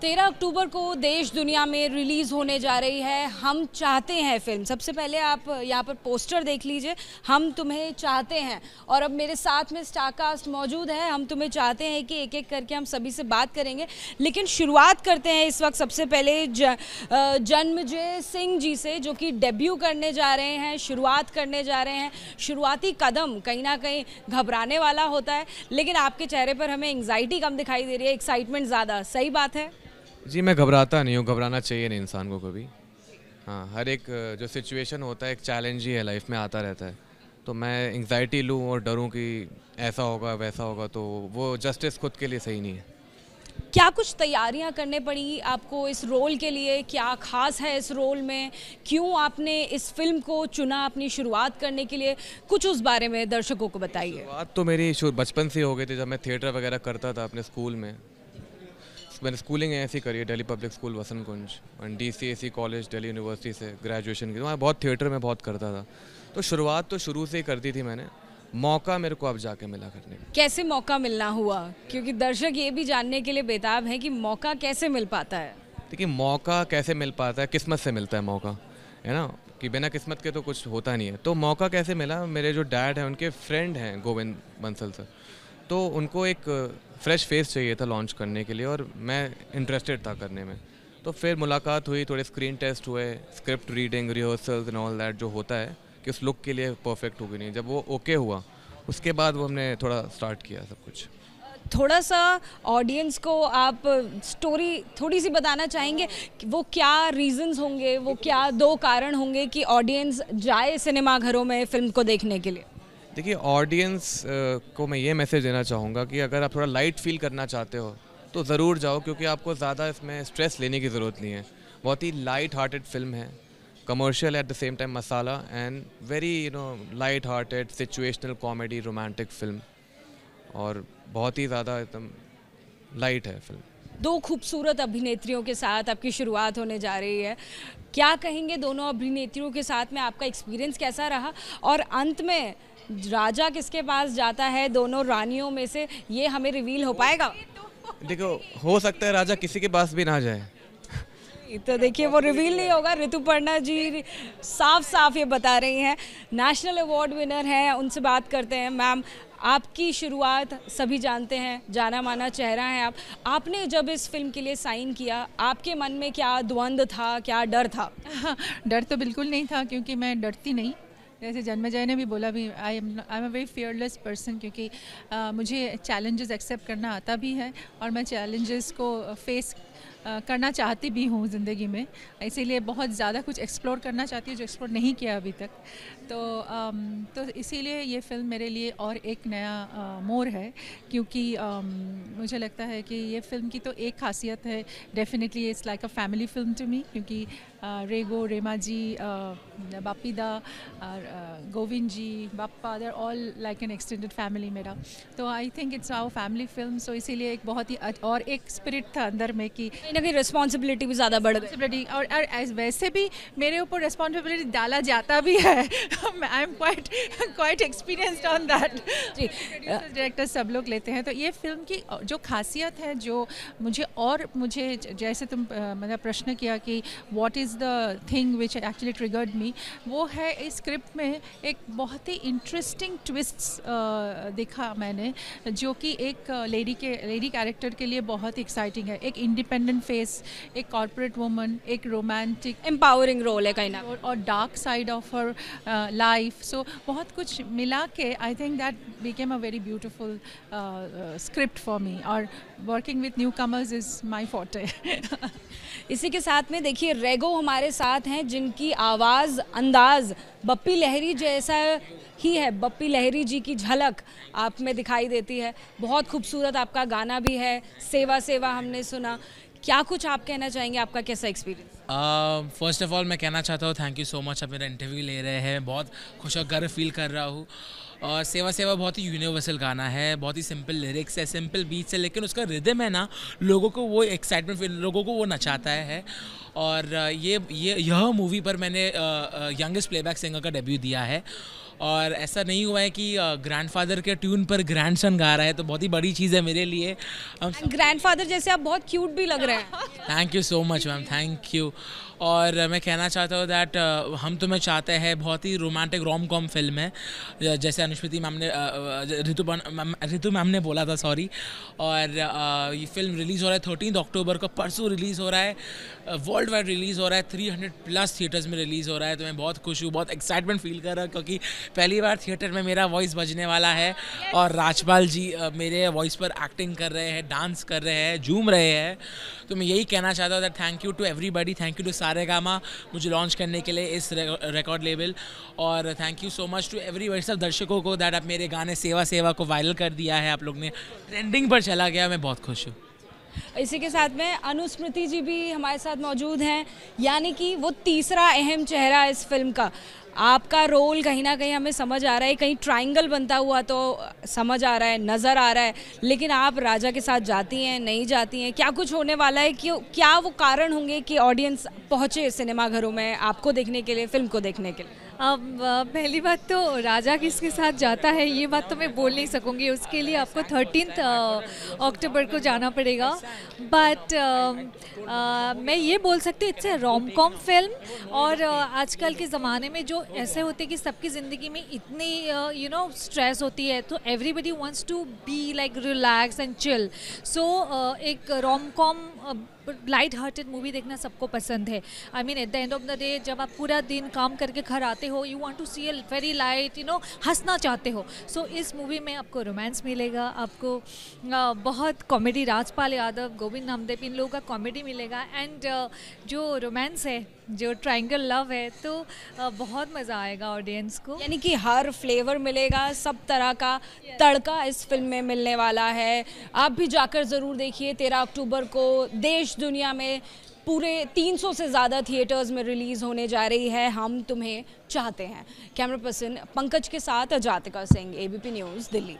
तेरह अक्टूबर को देश दुनिया में रिलीज़ होने जा रही है हम चाहते हैं फिल्म सबसे पहले आप यहाँ पर पोस्टर देख लीजिए हम तुम्हें चाहते हैं और अब मेरे साथ में स्टारकास्ट मौजूद है हम तुम्हें चाहते हैं कि एक एक करके हम सभी से बात करेंगे लेकिन शुरुआत करते हैं इस वक्त सबसे पहले ज, जन्मजय सिंह जी से जो कि डेब्यू करने जा रहे हैं शुरुआत करने जा रहे हैं शुरुआती कदम कहीं ना कहीं घबराने वाला होता है लेकिन आपके चेहरे पर हमें एंग्जाइटी कम दिखाई दे रही है एक्साइटमेंट ज़्यादा सही बात है जी मैं घबराता नहीं हूँ घबराना चाहिए नहीं इंसान को कभी हाँ हर एक जो सिचुएशन होता है एक चैलेंज ही है लाइफ में आता रहता है तो मैं एंग्जाइटी लूँ और डरूँ कि ऐसा होगा वैसा होगा तो वो जस्टिस खुद के लिए सही नहीं है क्या कुछ तैयारियां करने पड़ी आपको इस रोल के लिए क्या खास है इस रोल में क्यों आपने इस फिल्म को चुना अपनी शुरुआत करने के लिए कुछ उस बारे में दर्शकों को बताइए बात तो मेरी बचपन से हो गई थी जब मैं थिएटर वगैरह करता था अपने स्कूल में मैंने स्कूलिंग ऐसी करी है Delhi public school Vasant Kunj and D C A C college Delhi university से ग्रेजुएशन की तो मैं बहुत थिएटर में बहुत करता था तो शुरुआत तो शुरू से ही करती थी मैंने मौका मेरे को अब जाके मिला करने कैसे मौका मिलना हुआ क्योंकि दर्शक ये भी जानने के लिए बेताब हैं कि मौका कैसे मिल पाता है देखिए मौका कैसे मिल पाता है किस्मत से मिलता है मौका है ना कि बिना किस्मत के तो कुछ होता नहीं है तो मौका कैसे मिला मेरे जो डैड हैं उनके फ्रेंड हैं गोविंद बंसल सर तो उनको एक फ्रेश फेस चाहिए था लॉन्च करने के लिए और मैं इंटरेस्टेड था करने में तो फिर मुलाकात हुई थोड़े स्क्रीन टेस्ट हुए script reading rehearsals and all that जो होता है कि उस लुक के लिए परफेक्ट होगी नहीं जब वो ओके हुआ उसके बाद वो हमने थोड़ा स्टार्ट किया सब कुछ थोड़ा सा ऑडियंस को आप स्टोरी थोड़ी सी बताना चाहेंगे कि वो क्या रीजंस होंगे वो क्या दो कारण होंगे कि ऑडियंस जाए सिनेमाघरों में फिल्म को देखने के लिए देखिए ऑडियंस को मैं ये मैसेज देना चाहूँगा कि अगर आप थोड़ा लाइट फील करना चाहते हो तो ज़रूर जाओ क्योंकि आपको ज़्यादा इसमें स्ट्रेस लेने की ज़रूरत नहीं है बहुत ही लाइट हार्टेड फिल्म है commercial at the same time masala and very you know light hearted situational comedy romantic film और बहुत ही ज़्यादा एकदम लाइट है फिल्म दो खूबसूरत अभिनेत्रियों के साथ आपकी शुरुआत होने जा रही है क्या कहेंगे दोनों अभिनेत्रियों के साथ में आपका एक्सपीरियंस कैसा रहा और अंत में राजा किसके पास जाता है दोनों रानियों में से ये हमें रिवील हो पाएगा देखो हो सकता है राजा किसी के पास भी ना जाए तो देखिए वो रिवील नहीं होगा ऋतुपर्णा जी साफ साफ ये बता रही हैं नेशनल अवार्ड विनर हैं उनसे बात करते हैं मैम आपकी शुरुआत सभी जानते हैं जाना माना चेहरा है आप आपने जब इस फिल्म के लिए साइन किया आपके मन में क्या द्वंद्व था क्या डर था डर तो बिल्कुल नहीं था क्योंकि मैं डरती नहीं जैसे जन्मजय ने भी बोला भी I am I am a very fearless person क्योंकि uh, मुझे चैलेंजेस एक्सेप्ट करना आता भी है और मैं चैलेंजेस को फेस uh, करना चाहती भी हूँ ज़िंदगी में इसीलिए बहुत ज़्यादा कुछ एक्सप्लोर करना चाहती हूँ जो एक्सप्लोर नहीं किया अभी तक तो तो इसीलिए ये फिल्म मेरे लिए और एक नया मोर है क्योंकि मुझे लगता है कि ये फिल्म की तो एक खासियत है definitely it's like a family film to me क्योंकि रेगो रेमा जी बापी दा गोविंद जी बापा there all like an extended family मेरा तो I think it's our family film so इसीलिए एक बहुत ही और एक स्पिरिट था अंदर में कि ना कहीं रिस्पॉन्सिबिलिटी भी ज़्यादा बढ़ गई और, वैसे भी मेरे ऊपर रिस्पॉन्सिबिलिटी डाला जाता भी है I am quite quite experienced on that director सब लोग लेते हैं तो ये फिल्म की जो खासियत है जो मुझे और मुझे जैसे तुम मतलब प्रश्न किया कि what is the thing which actually triggered me वो है इस स्क्रिप्ट में एक बहुत ही इंटरेस्टिंग ट्विस्ट देखा मैंने जो कि एक लेडी के लेडी कैरेक्टर के लिए बहुत एक्साइटिंग है एक इंडिपेंडेंट ह्यूमन फेस एक कॉर्पोरेट वुमन एक रोमांटिक एम्पावरिंग रोल है कहीं ना और dark side of her life so बहुत कुछ मिला के I think that became a very beautiful script for me और working with newcomers is my forte इसी के साथ में देखिए रेगो हमारे साथ हैं जिनकी आवाज़ अंदाज बप्पी लहरी जैसा ही है बप्पी लहरी जी की झलक आप में दिखाई देती है बहुत खूबसूरत आपका गाना भी है सेवा सेवा हमने सुना क्या कुछ आप कहना चाहेंगे आपका कैसा एक्सपीरियंस फर्स्ट ऑफ ऑल मैं कहना चाहता हूँ थैंक यू सो मच आप मेरा इंटरव्यू ले रहे हैं बहुत खुश और गर्व फील कर रहा हूँ और सेवा सेवा बहुत ही यूनिवर्सल गाना है बहुत ही सिंपल लिरिक्स है सिंपल बीट्स है लेकिन उसका रिदम है ना लोगों को वो एक्साइटमेंट लोगों को वो नचाता है और uh, ये ये यह मूवी पर मैंने यंगेस्ट प्लेबैक सिंगर का डेब्यू दिया है और ऐसा नहीं हुआ है कि ग्रैंडफादर के ट्यून पर ग्रैंडसन गा रहा है तो बहुत ही बड़ी चीज़ है मेरे लिए ग्रैंडफादर जैसे आप बहुत क्यूट भी लग रहे हैं thank you so much ma'am thank you और मैं कहना चाहता हूँ दैट हम तुम्हें चाहते हैं बहुत ही रोमांटिक रोम कॉम फिल्म है जैसे अनुस्मृति मैम ने रितु रितु मैम ने बोला था सॉरी और ये फिल्म रिलीज़ हो रहा है थर्टीन अक्टूबर को परसों रिलीज़ हो रहा है वर्ल्ड वाइड रिलीज़ हो रहा है थ्री हंड्रेड प्लस थिएटर्स में रिलीज़ हो रहा है तो मैं बहुत खुश हूँ बहुत एक्साइटमेंट फील कर रहा हूँ क्योंकि पहली बार थिएटर में मेरा वॉइस बजने वाला है और राजपाल जी मेरे वॉइस पर एक्टिंग कर रहे हैं डांस कर रहे हैं झूम रहे हैं तो मैं यही कहना चाहता that thank you to everybody thank you to Saregama मुझे लॉन्च करने के लिए इस रिकॉर्ड लेवल और thank you so much to everybody सब दर्शकों को दैट आप मेरे गाने सेवा सेवा को वायरल कर दिया है आप लोग ने ट्रेंडिंग पर चला गया मैं बहुत खुश हूँ इसी के साथ में अनुस्मृति जी भी हमारे साथ मौजूद हैं यानी कि वो तीसरा अहम चेहरा है इस फिल्म का आपका रोल कहीं ना कहीं हमें समझ आ रहा है कहीं ट्राइंगल बनता हुआ तो समझ आ रहा है नज़र आ रहा है लेकिन आप राजा के साथ जाती हैं नहीं जाती हैं क्या कुछ होने वाला है क्यों क्या वो कारण होंगे कि ऑडियंस पहुँचे सिनेमाघरों में आपको देखने के लिए फिल्म को देखने के लिए अब पहली बात तो राजा किसके साथ जाता है ये बात तो मैं बोल नहीं सकूँगी उसके लिए आपको थर्टीन अक्टूबर को जाना पड़ेगा बट मैं ये बोल सकती हूँ it's a rom com film और आजकल के ज़माने में जो ऐसे होते हैं कि सबकी ज़िंदगी में इतनी यू नो स्ट्रेस होती है तो everybody wants to be like relax and chill so एक rom com light hearted movie देखना सबको पसंद है I mean at the end of the day जब आप पूरा दिन काम करके घर आते हो you want to see a very light you know हंसना चाहते हो सो so, इस मूवी में आपको रोमांस मिलेगा आपको आ, बहुत कॉमेडी राजपाल यादव गोविंद नामदेव इन लोगों का कॉमेडी मिलेगा एंड जो रोमांस है जो ट्राइंगल लव है तो बहुत मज़ा आएगा ऑडियंस को यानी कि हर फ्लेवर मिलेगा सब तरह का तड़का इस फिल्म में मिलने वाला है आप भी जाकर ज़रूर देखिए तेरह अक्टूबर को देश दुनिया में पूरे 300 से ज़्यादा थिएटर्स में रिलीज़ होने जा रही है हम तुम्हें चाहते हैं कैमरा पर्सन पंकज के साथ अजातिका सिंह एबीपी न्यूज़ दिल्ली